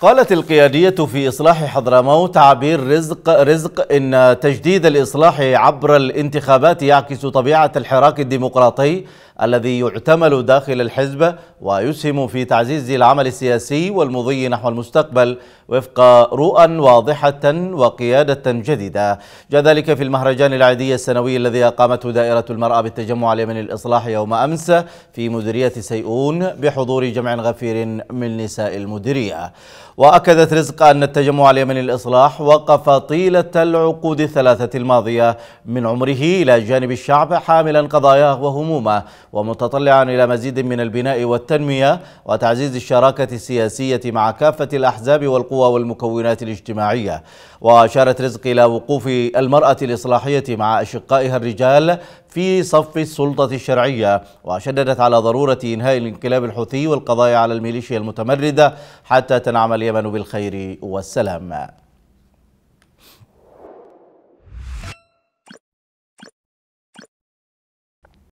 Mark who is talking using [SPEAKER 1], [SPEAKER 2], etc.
[SPEAKER 1] قالت القيادية في إصلاح حضرموت عبير رزق رزق إن تجديد الإصلاح عبر الانتخابات يعكس طبيعة الحراك الديمقراطي الذي يعتمل داخل الحزب ويسهم في تعزيز العمل السياسي والمضي نحو المستقبل وفق رؤى واضحة وقيادة جديدة جاء ذلك في المهرجان العادي السنوي الذي أقامته دائرة المرأة بالتجمع اليمني الإصلاح يوم أمس في مديرية سيئون بحضور جمع غفير من نساء المديرية وأكدت رزق أن التجمع اليمني للإصلاح وقف طيلة العقود الثلاثة الماضية من عمره إلى جانب الشعب حاملا قضاياه وهمومه ومتطلعا إلى مزيد من البناء والتنمية وتعزيز الشراكة السياسية مع كافة الأحزاب والقوى والمكونات الاجتماعية وأشارت رزق إلى وقوف المرأة الإصلاحية مع أشقائها الرجال في صف السلطة الشرعية وشددت على ضرورة إنهاء الانقلاب الحوثي والقضاء على الميليشيا المتمردة حتى تنعم اليمن بالخير والسلام